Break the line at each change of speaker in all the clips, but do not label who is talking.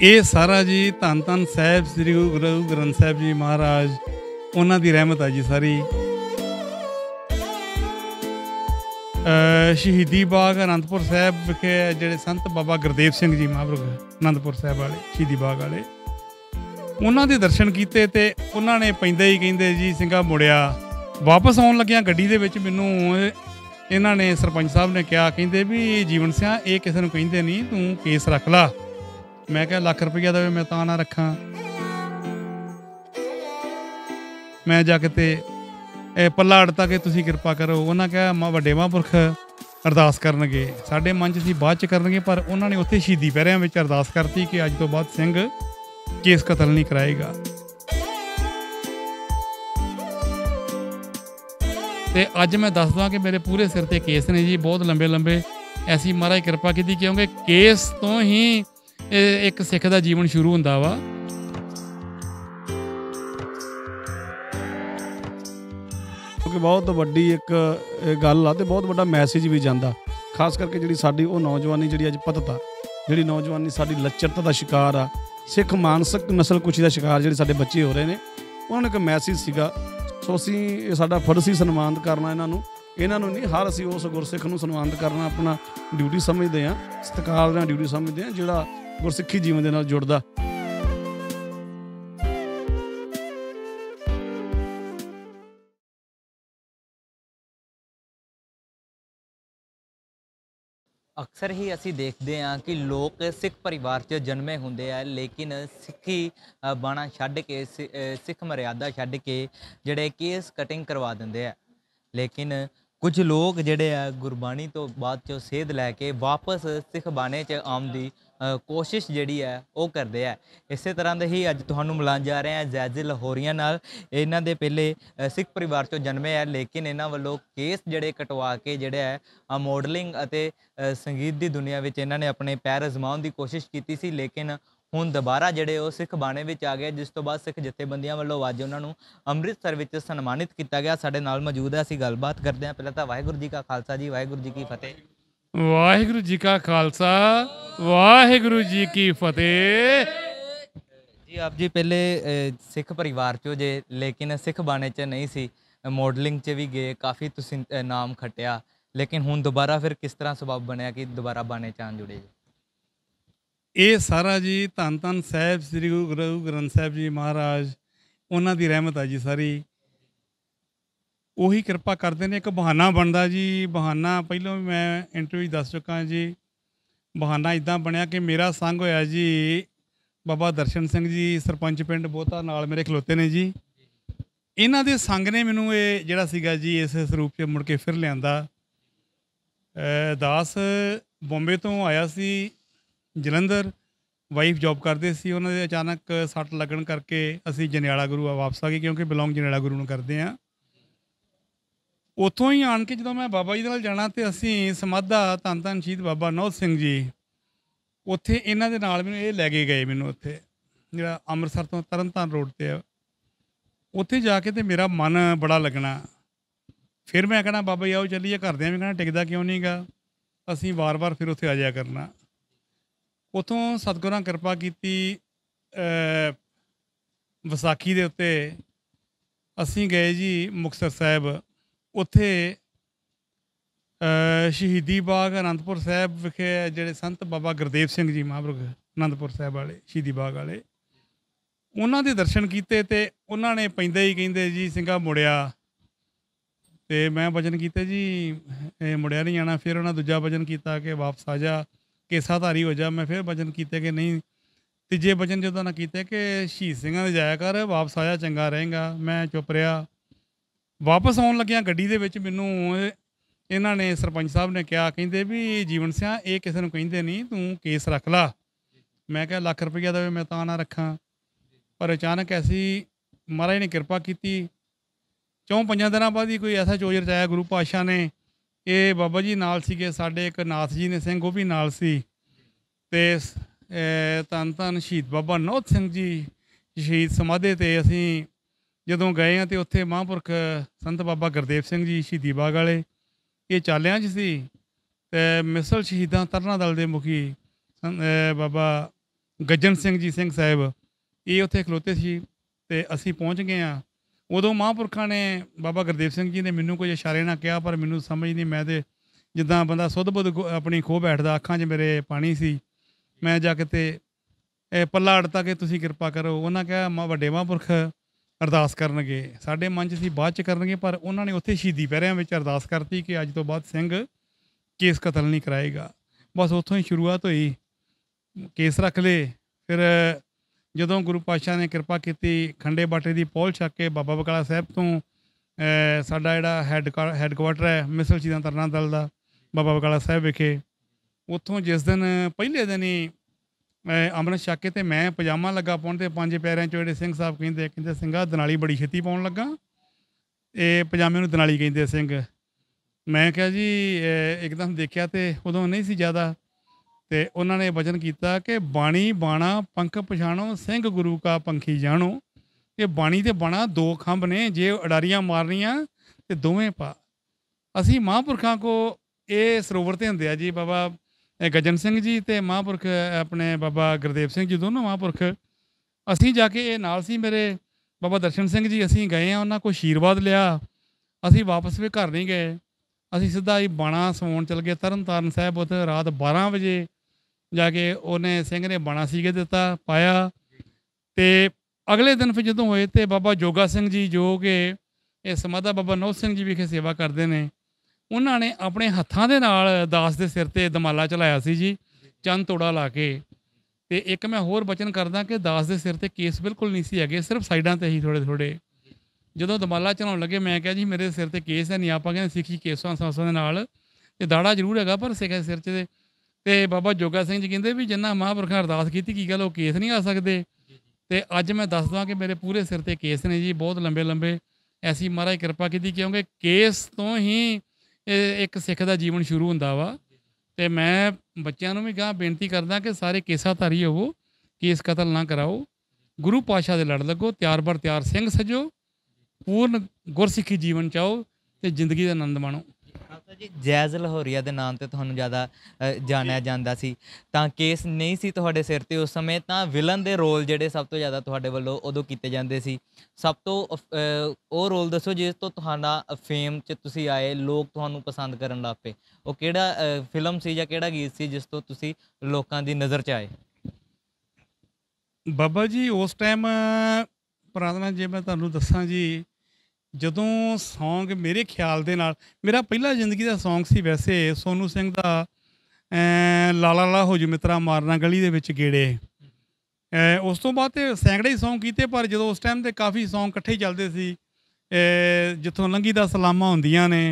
ਇਹ ਸਾਰਾ ਜੀ ਧੰਨ ਧੰਨ ਸਾਹਿਬ ਸ੍ਰੀ ਗੁਰੂ ਗ੍ਰੰਥ ਸਾਹਿਬ ਜੀ ਮਹਾਰਾਜ ਉਹਨਾਂ ਦੀ ਰਹਿਮਤ ਆ ਜੀ ਸਾਰੀ ਸ਼ਹੀਦੀ ਬਾਗ ਅਨੰਦਪੁਰ ਸਾਹਿਬ ਵਿਖੇ ਜਿਹੜੇ ਸੰਤ ਬਾਬਾ ਗੁਰਦੇਵ ਸਿੰਘ ਜੀ ਮਹਾਂਪੁਰਖ ਅਨੰਦਪੁਰ ਸਾਹਿਬ ਵਾਲੇ ਸ਼ਹੀਦੀ ਬਾਗ ਵਾਲੇ ਉਹਨਾਂ ਦੇ ਦਰਸ਼ਨ ਕੀਤੇ ਤੇ ਉਹਨਾਂ ਨੇ ਪੈਂਦੇ ਹੀ ਕਹਿੰਦੇ ਜੀ ਸਿੰਘਾ ਮੁੜਿਆ ਵਾਪਸ ਆਉਣ ਲੱਗਿਆ ਗੱਡੀ ਦੇ ਵਿੱਚ ਮੈਨੂੰ ਇਹਨਾਂ ਨੇ ਸਰਪੰਚ ਸਾਹਿਬ ਨੇ ਕਿਹਾ ਕਹਿੰਦੇ ਵੀ ਜੀਵਨ ਸਿਆ ਇਹ ਕਿਸੇ ਨੂੰ ਕਹਿੰਦੇ ਨਹੀਂ ਤੂੰ ਕੇਸ ਰੱਖ ਲੈ ਮੈਂ ਕਿਹਾ ਲੱਖ ਰੁਪਈਆ ਦੇ ਮੈਂ ਤਾਂ ਨਾ ਰੱਖਾਂ ਮੈਂ ਜਾ ਕੇ ਤੇ ਇਹ ਪੱਲਾ ਅੜਤਾ ਕਿ ਤੁਸੀਂ ਕਿਰਪਾ ਕਰੋ ਉਹਨਾਂ ਕਹਿਆ ਮਾ ਵੱਡੇ ਮਹਾਂਪੁਰਖ ਅਰਦਾਸ ਕਰਨਗੇ ਸਾਡੇ ਮਨ 'ਚ ਸੀ ਬਾਅਦ 'ਚ ਕਰਨਗੇ ਪਰ ਉਹਨਾਂ ਨੇ ਉੱਥੇ ਸ਼ੀਦੀ ਪਹਿਰਿਆਂ ਵਿੱਚ ਅਰਦਾਸ ਕਰਤੀ ਕਿ ਅੱਜ ਤੋਂ ਬਾਅਦ ਸਿੰਘ ਕੇਸ ਕਤਲ ਨਹੀਂ ਕਰਾਏਗਾ ਤੇ ਅੱਜ ਮੈਂ ਦੱਸਦਾ ਕਿ ਮੇਰੇ ਪੂਰੇ ਸਿਰ ਤੇ ਕੇਸ ਨੇ ਜੀ ਬਹੁਤ ਲੰਬੇ ਲੰਬੇ ਐਸੀ ਮਹਾਰਾਜ ਕਿਰਪਾ ਕੀਤੀ ਕਿਉਂਕਿ ਕੇਸ ਤੋਂ ਹੀ ਇਹ ਇੱਕ ਸਿੱਖ ਦਾ ਜੀਵਨ ਸ਼ੁਰੂ ਹੁੰਦਾ ਵਾ ਕਿ ਬਹੁਤ ਵੱਡੀ ਇੱਕ ਗੱਲ ਆ ਤੇ ਬਹੁਤ ਵੱਡਾ ਮੈਸੇਜ
ਵੀ ਜਾਂਦਾ ਖਾਸ ਕਰਕੇ ਜਿਹੜੀ ਸਾਡੀ ਉਹ ਨੌਜਵਾਨੀ ਜਿਹੜੀ ਅੱਜ ਪਤਤਾ ਜਿਹੜੀ ਨੌਜਵਾਨੀ ਸਾਡੀ ਲੱਚਰਤਾ ਦਾ ਸ਼ਿਕਾਰ ਆ ਸਿੱਖ ਮਾਨਸਿਕ ਨਸਲ ਕੁਚੀ ਦਾ ਸ਼ਿਕਾਰ ਜਿਹੜੇ ਸਾਡੇ ਬੱਚੇ ਹੋ ਰਹੇ ਨੇ ਉਹਨਾਂ ਨੂੰ ਇੱਕ ਮੈਸੇਜ ਸੀਗਾ ਸੋ ਅਸੀਂ ਸਾਡਾ ਫਰਜ਼ ਸੀ ਸਨਮਾਨਿਤ ਕਰਨਾ ਇਹਨਾਂ ਨੂੰ ਇਹਨਾਂ ਨੂੰ ਨਹੀਂ ਹਰ ਅਸੀਂ ਉਸ ਗੁਰਸਿੱਖ ਨੂੰ ਸਨਮਾਨਿਤ ਕਰਨਾ ਆਪਣਾ ਡਿਊਟੀ ਸਮਝਦੇ ਆ ਸਤਕਾਰ ਦਾ ਡਿਊਟੀ ਸਮਝਦੇ ਆ ਜਿਹੜਾ ਗੁਰਸਿੱਖੀ ਜੀਵਨ ਦੇ ਨਾਲ ਜੁੜਦਾ
ਅਕਸਰ ਹੀ ਅਸੀਂ ਦੇਖਦੇ ਹਾਂ ਕਿ ਲੋਕ ਸਿੱਖ ਪਰਿਵਾਰ 'ਚ ਜਨਮੇ ਹੁੰਦੇ ਆ ਲੇਕਿਨ ਸਿੱਖੀ ਬਾਣਾ ਛੱਡ ਕੇ ਸਿੱਖ ਮਰਿਆਦਾ ਛੱਡ ਕੇ ਜਿਹੜੇ ਕੇਸ ਕਟਿੰਗ ਕਰਵਾ ਦਿੰਦੇ ਆ ਲੇਕਿਨ ਕੁਝ ਲੋਕ ਜਿਹੜੇ ਆ ਗੁਰਬਾਣੀ ਤੋਂ ਬਾਅਦ ਚੋਂ ਸੇਧ ਲੈ ਕੇ ਵਾਪਸ ਸਿੱਖ ਬਾਣੇ 'ਚ ਆਉਣ ਦੀ ਕੋਸ਼ਿਸ਼ ਜਿਹੜੀ ਹੈ ਉਹ ਕਰਦੇ ਆ ਇਸੇ ਤਰ੍ਹਾਂ ਦੇ ਹੀ ਅੱਜ ਤੁਹਾਨੂੰ ਮਿਲਾਂ ਜਾ ਰਹੇ ਆ ਜੈਜ਼ ਲਾਹੌਰੀਆਂ ਨਾਲ ਇਹਨਾਂ ਦੇ ਪਹਿਲੇ ਸਿੱਖ ਪਰਿਵਾਰ ਚੋਂ ਜਨਮੇ ਆ ਲੇਕਿਨ ਇਹਨਾਂ ਵੱਲੋਂ ਕੇਸ ਜਿਹੜੇ ਕਟਵਾ ਕੇ ਜਿਹੜਾ ਹੈ ਆ ਮਾਡਲਿੰਗ ਅਤੇ ਸੰਗੀਤ ਦੀ ਦੁਨੀਆ ਵਿੱਚ ਇਹਨਾਂ ਨੇ ਆਪਣੇ ਪੈਰ ਅਜ਼ਮਾਉਣ ਦੀ ਕੋਸ਼ਿਸ਼ ਕੀਤੀ ਸੀ ਲੇਕਿਨ ਹੁਣ ਦੁਬਾਰਾ ਜਿਹੜੇ ਉਹ ਸਿੱਖ ਬਾਣੇ ਵਿੱਚ ਆ ਗਏ ਜਿਸ ਤੋਂ ਬਾਅਦ ਸਿੱਖ ਜਥੇਬੰਦੀਆਂ ਵੱਲੋਂ ਅੱਜ ਉਹਨਾਂ ਨੂੰ ਅੰਮ੍ਰਿਤਸਰ ਵਿੱਚ ਸਨਮਾਨਿਤ ਕੀਤਾ ਗਿਆ ਸਾਡੇ ਨਾਲ ਮੌਜੂਦ ਹੈ ਅਸੀਂ ਗੱਲਬਾਤ ਕਰਦੇ ਹਾਂ ਪਹਿਲਾਂ ਤਾਂ ਵਾਹਿਗੁਰੂ ਜੀ ਕਾ ਖਾਲਸਾ ਜੀ ਵਾਹਿਗੁਰੂ ਜੀ ਕੀ ਫਤਿਹ ਵਾਹਿਗੁਰੂ ਜੀ ਕਾ ਖਾਲਸਾ ਵਾਹਿਗੁਰੂ ਜੀ ਕੀ ਫਤਿਹ ਜੀ ਆਪ ਜੀ ਪਹਿਲੇ ਸਿੱਖ ਪਰਿਵਾਰ ਚੋਂ ਜੇ ਲੇਕਿਨ ਸਿੱਖ ਬਾਣੇ ਚ ਨਹੀਂ ਸੀ ਮਾਡਲਿੰਗ ਚ ਵੀ ਗਏ ਕਾਫੀ ਤੁਸੀਂ ਨਾਮ ਖਟਿਆ ਲੇਕਿਨ ਹੁਣ ਦੁਬਾਰਾ ਫਿਰ ਕਿਸ ਤਰ੍ਹਾਂ ਸਬਬ ਬਣਿਆ ਕਿ ਦੁਬਾਰਾ ਬਾਣੇ ਚ ਆਣ ਜੁੜੇ ਜੀ
ਇਹ ਸਾਰਾ ਜੀ ਧੰਨ ਧੰਨ ਸਾਹਿਬ ਸ੍ਰੀ ਗੁਰੂ ਗ੍ਰੰਥ ਸਾਹਿਬ ਜੀ ਮਹਾਰਾਜ ਉਹਨਾਂ ਦੀ ਰਹਿਮਤ ਆ ਜੀ ਸਾਰੀ ਉਹੀ ਕਿਰਪਾ ਕਰਦੇ ਨੇ ਇੱਕ ਬਹਾਨਾ ਬਣਦਾ ਜੀ ਬਹਾਨਾ ਪਹਿਲਾਂ ਵੀ ਮੈਂ ਇੰਟਰਵਿਊ ਦੱਸ ਚੁੱਕਾ ਜੀ ਬਹਾਨਾ ਇਦਾਂ ਬਣਿਆ ਕਿ ਮੇਰਾ ਸੰਗ ਹੋਇਆ ਜੀ ਬਾਬਾ ਦਰਸ਼ਨ ਸਿੰਘ ਜੀ ਸਰਪੰਚ ਪਿੰਡ ਬੋਤਾ ਨਾਲ ਮੇਰੇ ਖਲੋਤੇ ਨੇ ਜੀ ਇਹਨਾਂ ਦੇ ਸੰਗ ਨੇ ਮੈਨੂੰ ਇਹ ਜਿਹੜਾ ਸੀਗਾ ਜੀ ਇਸ ਸਰੂਪ 'ਚ ਮੁੜ ਕੇ ਫਿਰ ਲਿਆਂਦਾ ਦਾਸ ਬੰਬੇ ਤੋਂ ਆਇਆ ਸੀ ਜਲੰਧਰ ਵਾਈਫ ਜੌਬ ਕਰਦੇ ਸੀ ਉਹਨਾਂ ਦੇ ਅਚਾਨਕ ਸੱਟ ਲੱਗਣ ਕਰਕੇ ਅਸੀਂ ਜਨੇਆਲਾ ਗੁਰੂ ਆ ਵਾਪਸ ਆ ਗਏ ਕਿਉਂਕਿ ਬਿਲੋਂਗ ਜਨੇਆਲਾ ਗੁਰੂ ਨੂੰ ਕਰਦੇ ਆ ਉਥੋਂ ਹੀ ਆਣ ਕੇ ਜਦੋਂ ਮੈਂ ਬਾਬਾ ਜੀ ਦੇ ਨਾਲ ਜਾਣਾ ਤੇ ਅਸੀਂ ਸਮਾਧਾ ਤਨ ਤਨ ਸ਼ੀਤ ਬਾਬਾ ਨੌਤ ਸਿੰਘ ਜੀ ਉੱਥੇ ਇਹਨਾਂ ਦੇ ਨਾਲ ਮੈਨੂੰ ਇਹ ਲੈ ਕੇ ਗਏ ਮੈਨੂੰ ਉੱਥੇ ਜਿਹੜਾ ਅੰਮ੍ਰਿਤਸਰ ਤੋਂ ਤਰਨਤਾਰਨ ਰੋਡ ਤੇ ਆ ਉੱਥੇ ਜਾ ਕੇ ਤੇ ਮੇਰਾ ਮਨ ਬੜਾ ਲੱਗਣਾ ਫਿਰ ਮੈਂ ਕਹਣਾ ਬਾਬਾ ਜੀ ਆਓ ਚੱਲੀਏ ਘਰਦਿਆਂ ਵੀ ਕਹਣਾ ਟਿਕਦਾ ਕਿਉਂ ਨਹੀਂਗਾ ਅਸੀਂ ਵਾਰ-ਵਾਰ ਫਿਰ ਉੱਥੇ ਆ ਜਾਇਆ ਕਰਨਾ ਉਥੋਂ ਸਤਗੁਰਾਂ ਕਿਰਪਾ ਕੀਤੀ ਵਿਸਾਖੀ ਦੇ ਉੱਤੇ ਅਸੀਂ ਗਏ ਜੀ ਮੁਕਤਸਰ ਸਾਹਿਬ ਉੱਥੇ ਸ਼ਹੀਦੀ ਬਾਗ ਅਨੰਦਪੁਰ ਸਾਹਿਬ ਵਿਖੇ ਜਿਹੜੇ ਸੰਤ ਬਾਬਾ ਗੁਰਦੇਵ ਸਿੰਘ ਜੀ ਮਹਾਂਪੁਰਖ ਅਨੰਦਪੁਰ ਸਾਹਿਬ ਵਾਲੇ ਸ਼ਹੀਦੀ ਬਾਗ ਵਾਲੇ ਉਹਨਾਂ ਦੇ ਦਰਸ਼ਨ ਕੀਤੇ ਤੇ ਉਹਨਾਂ ਨੇ ਪੈਂਦੇ ਹੀ ਕਹਿੰਦੇ ਜੀ ਸਿੰਘਾ ਮੁੜਿਆ ਤੇ ਮੈਂ ਵਚਨ ਕੀਤਾ ਜੀ ਇਹ ਮੁੜਿਆ ਨਹੀਂ ਆਣਾ ਫਿਰ ਉਹਨਾਂ ਦੂਜਾ ਵਚਨ ਕੀਤਾ ਕਿ ਵਾਪਸ ਆ ਜਾ ਕੇਸਾਧਾਰੀ ਹੋ ਜਾ ਮੈਂ ਫਿਰ ਵਚਨ ਕੀਤੇ ਕਿ ਨਹੀਂ ਤੀਜੇ ਵਚਨ ਜਦੋਂ ਨਾ ਕੀਤੇ ਕਿ ਸ਼ਹੀਦ ਸਿੰਘਾਂ ਦੇ ਜਾਇਆ ਕਰ ਵਾਪਸ ਆਇਆ ਚੰਗਾ ਰਹੇਗਾ ਮੈਂ ਚੁੱਪ ਰਿਆ ਵਾਪਸ ਆਉਣ ਲੱਗਿਆ ਗੱਡੀ ਦੇ ਵਿੱਚ ਮੈਨੂੰ ਇਹਨਾਂ ਨੇ ਸਰਪੰਚ ਸਾਹਿਬ ਨੇ ਕਿਹਾ ਕਹਿੰਦੇ ਵੀ ਜੀਵਨ ਸਿਆ ਇਹ ਕਿਸੇ ਨੂੰ ਕਹਿੰਦੇ ਨਹੀਂ ਤੂੰ ਕੇਸ ਰੱਖ ਲਾ ਮੈਂ ਕਿਹਾ ਲੱਖ ਰੁਪਈਆ ਦਾ ਮੈਂ ਤਾਂ ਨਾ ਰੱਖਾਂ ਪਰ ਅਚਾਨਕ ਐਸੀ ਮਹਾਰਾਜ ਨੇ ਕਿਰਪਾ ਕੀਤੀ ਚੌਂ ਪੰਜਾਂ ਦਿਨਾਂ ਬਾਅਦ ਹੀ ਕੋਈ ਐਸਾ ਚੋਜ ਰਚਾਇਆ ਗੁਰੂ ਪਾਸ਼ਾ ਨੇ ਇਹ ਬਾਬਾ ਜੀ ਨਾਲ ਸੀਗੇ ਸਾਡੇ ਇੱਕ ਨਾਥ ਜੀ ਨੇ ਸਿੰਘ ਉਹ ਵੀ ਨਾਲ ਸੀ ਤੇ ਤਨ ਤਨ ਸ਼ਹੀਦ ਬਾਬਾ ਨੌਤ ਸਿੰਘ ਜੀ ਸ਼ਹੀਦ ਸਮਾਧੇ ਤੇ ਅਸੀਂ ਜਦੋਂ ਗਏ ਆ ਤੇ ਉੱਥੇ ਮਹਾਂਪੁਰਖ ਸੰਤ ਬਾਬਾ ਗੁਰਦੇਵ ਸਿੰਘ ਜੀ ਸ਼ਹੀਦੀ ਬਾਗ ਵਾਲੇ ਇਹ ਚਾਲਿਆਂ 'ਚ ਸੀ ਤੇ ਮਿਸਲ ਸ਼ਹੀਦਾਂ ਤਰਨਾ ਦਲ ਦੇ ਮੁਖੀ ਬਾਬਾ ਗੱਜਨ ਸਿੰਘ ਜੀ ਸਿੰਘ ਸਾਹਿਬ ਇਹ ਉੱਥੇ ਖਲੋਤੇ ਸੀ ਤੇ ਅਸੀਂ ਪਹੁੰਚ ਗਏ ਆ ਉਦੋਂ ਮਹਾਂਪੁਰਖਾਂ ਨੇ ਬਾਬਾ ਗੁਰਦੇਵ ਸਿੰਘ ਜੀ ਨੇ ਮੈਨੂੰ ਕੁਝ ਇਸ਼ਾਰੇ ਨਾਲ ਕਿਹਾ ਪਰ ਮੈਨੂੰ ਸਮਝ ਨਹੀਂ ਮੈਂ ਤੇ ਜਿੱਦਾਂ ਬੰਦਾ ਸੁੱਧ-ਬੁੱਧ ਆਪਣੀ ਖੋ ਬੈਠਦਾ ਅੱਖਾਂ 'ਚ ਮੇਰੇ ਪਾਣੀ ਸੀ ਮੈਂ ਜਾ ਕੇ ਤੇ ਇਹ ਪੱਲਾ ਅੜਤਾ ਕਿ ਤੁਸੀਂ ਕਿਰਪਾ ਕਰੋ ਉਹਨਾਂ ਕਿਹਾ ਵੱਡੇ ਮਹਾਂਪੁਰਖ ਅਰਦਾਸ ਕਰਨਗੇ ਸਾਡੇ ਮਨ 'ਚ ਸੀ ਬਾਅਦ 'ਚ ਕਰਨਗੇ ਪਰ ਉਹਨਾਂ ਨੇ ਉੱਥੇ ਸ਼ਹੀਦੀ ਪਹਿਰਿਆਂ ਵਿੱਚ ਅਰਦਾਸ ਕਰਤੀ ਕਿ ਅੱਜ ਤੋਂ ਬਾਅਦ ਸਿੰਘ ਕੇਸ ਕਤਲ ਨਹੀਂ ਕਰਾਏਗਾ ਬਸ ਉੱਥੋਂ ਹੀ ਸ਼ੁਰੂਆਤ ਹੋਈ ਕੇਸ ਰੱਖ ਲੇ ਫਿਰ ਜਦੋਂ ਗੁਰੂ ਪਾਤਸ਼ਾਹ ਨੇ ਕਿਰਪਾ ਕੀਤੀ ਖੰਡੇ ਬਾਟੇ ਦੀ ਪੌਲ ਛੱਕ ਕੇ ਬਾਬਾ ਬਕਾਲਾ ਸਾਹਿਬ ਤੋਂ ਸਾਡਾ ਜਿਹੜਾ ਹੈੱਡ ਹੈੱਡਕੁਆਟਰ ਹੈ ਮਿਸਲ ਚੀਜ਼ਾਂ ਤਰਨਾ ਦਲ ਦਾ ਬਾਬਾ ਬਕਾਲਾ ਸਾਹਿਬ ਵਿਖੇ ਉੱਥੋਂ ਜਿਸ ਦਿਨ ਪਹਿਲੇ ਦਿਨ ਹੀ ਛੱਕ ਛੱਕੇ ਤੇ ਮੈਂ ਪਜਾਮਾ ਲੱਗਾ ਪਾਉਣ ਤੇ ਪੰਜ ਪੈਰਾਂ ਚੋਂ ਜਿਹੜੇ ਸਿੰਘ ਸਾਹਿਬ ਕਹਿੰਦੇ ਕਹਿੰਦੇ ਸਿੰਘਾ ਦਨਾਲੀ ਬੜੀ ਛੇਤੀ ਪਾਉਣ ਲੱਗਾ ਇਹ ਪਜਾਮੇ ਨੂੰ ਦਨਾਲੀ ਕਹਿੰਦੇ ਸਿੰਘ ਮੈਂ ਕਿਹਾ ਜੀ ਇੱਕਦਮ ਦੇਖਿਆ ਤੇ ਉਦੋਂ ਨਹੀਂ ਸੀ ਜ਼ਿਆਦਾ ਤੇ ਉਹਨਾਂ ਨੇ ਵਚਨ ਕੀਤਾ ਕਿ ਬਾਣੀ ਬਾਣਾ ਪੰਖ ਪਛਾਣੋ ਸਿੰਘ ਗੁਰੂ ਕਾ ਪੰਖੀ ਜਾਣੋ ਇਹ ਬਾਣੀ ਤੇ ਬਾਣਾ ਦੋ ਖੰਭ ਨੇ ਜੇ ਅਡਾਰੀਆਂ ਮਾਰਨੀਆਂ ਤੇ ਦੋਵੇਂ ਪਾ ਅਸੀਂ ਮਹਾਂਪੁਰਖਾਂ ਕੋ ਇਹ ਸਰੋਵਰ ਤੇ ਹੁੰਦੇ ਆ ਜੀ ਬਾਬਾ ਗਜਨ ਸਿੰਘ ਜੀ ਤੇ ਮਹਾਂਪੁਰਖ ਆਪਣੇ ਬਾਬਾ ਗੁਰਦੇਵ ਸਿੰਘ ਜੀ ਦੋਨੋਂ ਮਹਾਂਪੁਰਖ ਅਸੀਂ ਜਾ ਕੇ ਇਹ ਨਾਲ ਸੀ ਮੇਰੇ ਬਾਬਾ ਦਰਸ਼ਨ ਸਿੰਘ ਜੀ ਅਸੀਂ ਗਏ ਆ ਉਹਨਾਂ ਕੋ ਆਸ਼ੀਰਵਾਦ ਲਿਆ ਅਸੀਂ ਵਾਪਸ ਵੀ ਘਰ ਨਹੀਂ ਗਏ ਅਸੀਂ ਸਿੱਧਾ ਹੀ ਬਾਣਾ ਸਵਾਉਣ ਚਲ ਗਏ ਤਰਨਤਾਰਨ ਸਾਹਿਬ ਉੱਥੇ ਰਾਤ 12 ਵਜੇ ਜਾ ਕੇ ਉਹਨੇ ਸਿੰਘ ਨੇ ਬਾਣਾ ਸੀਗੇ ਦਿੱਤਾ ਪਾਇਆ ਤੇ ਅਗਲੇ ਦਿਨ ਫਿਰ ਜਦੋਂ ਹੋਏ ਤੇ ਬਾਬਾ ਜੋਗਾ ਸਿੰਘ ਜੀ ਜੋ ਕਿ ਇਹ ਸਮਾਦਾ ਬਾਬਾ ਨੌ ਸਿੰਘ ਜੀ ਵਿਖੇ ਸੇਵਾ ਕਰਦੇ ਨੇ ਉਹਨਾਂ ਨੇ ਆਪਣੇ ਹੱਥਾਂ ਦੇ ਨਾਲ ਦਾਸ ਦੇ ਸਿਰ ਤੇ ਦਮਾਲਾ ਚਲਾਇਆ ਸੀ ਜੀ ਚੰਨ ਤੋੜਾ ਲਾ ਕੇ ਤੇ ਇੱਕ ਮੈਂ ਹੋਰ ਬਚਨ ਕਰਦਾ ਕਿ ਦਾਸ ਦੇ ਸਿਰ ਤੇ ਕੇਸ ਬਿਲਕੁਲ ਨਹੀਂ ਸੀ ਹੈਗੇ ਸਿਰਫ ਸਾਈਡਾਂ ਤੇ ਹੀ ਥੋੜੇ ਥੋੜੇ ਜਦੋਂ ਦਮਾਲਾ ਚਲਾਉਣ ਲੱਗੇ ਮੈਂ ਕਿਹਾ ਜੀ ਮੇਰੇ ਸਿਰ ਤੇ ਕੇਸ ਹੈ ਨਹੀਂ ਆਪਾਂ ਕਹਿੰਦੇ ਸਿੱਖੀ ਕੇਸਾਂ ਸਾਸਾਂ ਦੇ ਨਾਲ ਤੇ ਦਾੜਾ ਜ਼ਰੂਰ ਹੈਗਾ ਪਰ ਸਿਰ ਤੇ ਤੇ ਬਾਬਾ ਜੋਗਾ ਸਿੰਘ ਜੀ ਕਹਿੰਦੇ ਵੀ ਜਿੰਨਾ ਮਹਾਂਪੁਰਖਾਂ ਅਰਦਾਸ ਕੀਤੀ ਕੀ ਗੱਲ ਉਹ ਕੇਸ ਨਹੀਂ ਆ ਸਕਦੇ ਤੇ ਅੱਜ ਮੈਂ ਦੱਸ ਦਵਾਂ ਕਿ ਮੇਰੇ ਪੂਰੇ ਸਿਰ ਤੇ ਕੇਸ ਨੇ ਜੀ ਬਹੁਤ ਲੰਬੇ ਲੰਬੇ ਐਸੀ ਮਹਾਰਾਜ ਕਿਰਪਾ ਕੀਤੀ ਕਿਉਂਕਿ ਕੇਸ ਤੋਂ ਹੀ ਇੱਕ ਸਿੱਖ ਦਾ ਜੀਵਨ ਸ਼ੁਰੂ ਹੁੰਦਾ ਵਾ ਤੇ ਮੈਂ ਬੱਚਿਆਂ ਨੂੰ ਵੀ ਕਹਾ ਬੇਨਤੀ ਕਰਦਾ ਕਿ ਸਾਰੇ ਕੇਸਾ ਧਾਰੀ ਹੋਵੋ ਕੇਸ ਕਤਲ ਨਾ ਕਰਾਓ ਗੁਰੂ ਪਾਸ਼ਾ ਦੇ ਲੜ ਲੱਗੋ ਤਿਆਰ ਬਰ ਤਿਆਰ ਸਿੰਘ ਸਜੋ ਪੂਰਨ ਗੁਰਸਿੱਖੀ ਜੀਵਨ ਚਾਓ ਤੇ ਜ਼ਿੰਦਗੀ ਦਾ ਆਨੰਦ ਮਾਣੋ
ਜੀ ਜੈਜ਼ ਲਾਹੌਰੀਆ ਦੇ ਨਾਮ ਤੇ ਤੁਹਾਨੂੰ ਜ਼ਿਆਦਾ ਜਾਣਿਆ ਜਾਂਦਾ ਸੀ ਤਾਂ ਕੇਸ ਨਹੀਂ ਸੀ ਤੁਹਾਡੇ ਸਿਰ ਤੇ ਉਸ ਸਮੇਂ ਤਾਂ ਵਿਲਨ ਦੇ ਰੋਲ ਜਿਹੜੇ ਸਭ ਤੋਂ ਜ਼ਿਆਦਾ ਤੁਹਾਡੇ ਵੱਲੋਂ ਉਦੋਂ ਕੀਤੇ ਜਾਂਦੇ ਸੀ ਸਭ ਤੋਂ ਉਹ ਰੋਲ ਦੱਸੋ ਜਿਸ ਤੋਂ ਤੁਹਾਡਾ ਫੇਮ 'ਚ ਤੁਸੀਂ ਆਏ ਲੋਕ ਤੁਹਾਨੂੰ ਪਸੰਦ ਕਰਨ ਲੱਗ ਪਏ ਉਹ ਕਿਹੜਾ ਫਿਲਮ ਸੀ ਜਾਂ ਕਿਹੜਾ ਗੀਤ ਸੀ ਜਿਸ ਤੋਂ ਤੁਸੀਂ ਲੋਕਾਂ ਦੀ ਨਜ਼ਰ 'ਚ ਆਏ
ਬਾਬਾ ਜੀ ਉਸ ਟਾਈਮ ਪ੍ਰਾਰਥਨਾ ਜੇ ਮੈਂ ਤੁਹਾਨੂੰ ਦੱਸਾਂ ਜੀ ਜਦੋਂ Song ਮੇਰੇ ਖਿਆਲ ਦੇ ਨਾਲ ਮੇਰਾ ਪਹਿਲਾ ਜ਼ਿੰਦਗੀ ਦਾ Song ਸੀ ਵੈਸੇ ਸੋਨੂ ਸਿੰਘ ਦਾ ਲਾਲਾ ਲਾ ਹੋ ਜੂ ਮਿੱਤਰਾ ਮਾਰਨਾ ਗਲੀ ਦੇ ਵਿੱਚ ਗੇੜੇ ਉਸ ਤੋਂ ਬਾਅਦ ਤੇ ਸੈਂਕੜੇ ਸੌਂਗ Song ਕੀਤੇ ਪਰ ਜਦੋਂ ਉਸ ਟਾਈਮ ਤੇ ਕਾਫੀ Song ਇਕੱਠੇ ਚੱਲਦੇ ਸੀ ਜਿੱਥੋਂ ਲੰਗੀ ਦਾ ਸਲਾਮਾ ਹੁੰਦੀਆਂ ਨੇ